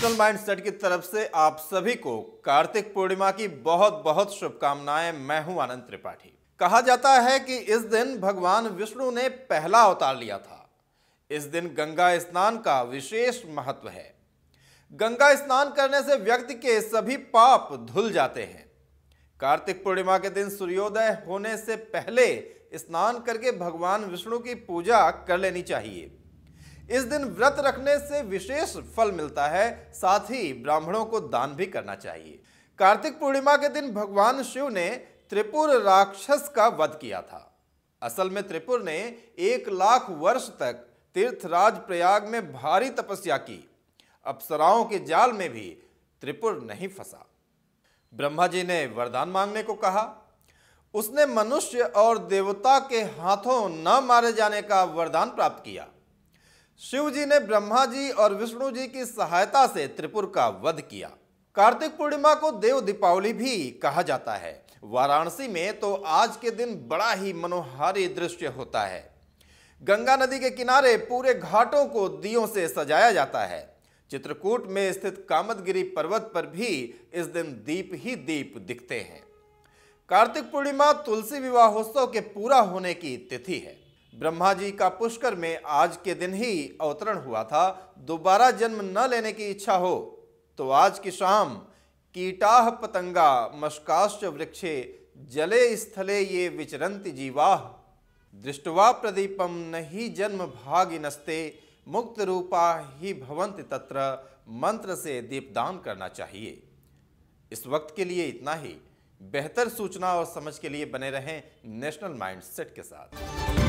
astral mindset की तरफ से आप सभी को कार्तिक पूर्णिमा की बहुत बहुत शुभकामनाएं मैं हूं आनंद त्रिपाठी कहा जाता है कि इस दिन भगवान विष्णु ने पहला अवतार लिया था इस दिन गंगा स्नान का विशेष महत्व है गंगा स्नान करने से व्यक्ति के सभी पाप धुल जाते हैं कार्तिक पूर्णिमा के दिन सूर्योदय होने से पहले स्नान करके भगवान विष्णु की पूजा कर लेनी चाहिए इस दिन व्रत रखने से विशेष फल मिलता है साथ ही ब्राह्मणों को दान भी करना चाहिए कार्तिक पूर्णिमा के दिन भगवान शिव ने त्रिपुर राक्षस का वध किया था असल में त्रिपुर ने एक लाख वर्ष तक तीर्थराज प्रयाग में भारी तपस्या की अप्सराओं के जाल में भी त्रिपुर नहीं फंसा ब्रह्मा जी ने वरदान मांगने को कहा उसने मनुष्य और देवता के हाथों न मारे जाने का वरदान प्राप्त किया शिव जी ने ब्रह्मा जी और विष्णु जी की सहायता से त्रिपुर का वध किया कार्तिक पूर्णिमा को देव दीपावली भी कहा जाता है वाराणसी में तो आज के दिन बड़ा ही मनोहारी दृश्य होता है गंगा नदी के किनारे पूरे घाटों को दियों से सजाया जाता है चित्रकूट में स्थित कामतगिरी पर्वत पर भी इस दिन दीप ही दीप दिखते हैं कार्तिक पूर्णिमा तुलसी विवाहोत्सव के पूरा होने की तिथि है ब्रह्मा जी का पुष्कर में आज के दिन ही अवतरण हुआ था दोबारा जन्म न लेने की इच्छा हो तो आज की शाम कीटाह पतंगा मस्काश्च वृक्षे जले स्थले ये विचरंति जीवाह दृष्टवा प्रदीपम नहीं जन्म भागिनस्ते नस्ते मुक्त रूपा ही भवंत तत्र मंत्र से दीपदान करना चाहिए इस वक्त के लिए इतना ही बेहतर सूचना और समझ के लिए बने रहें नेशनल माइंड सेट के साथ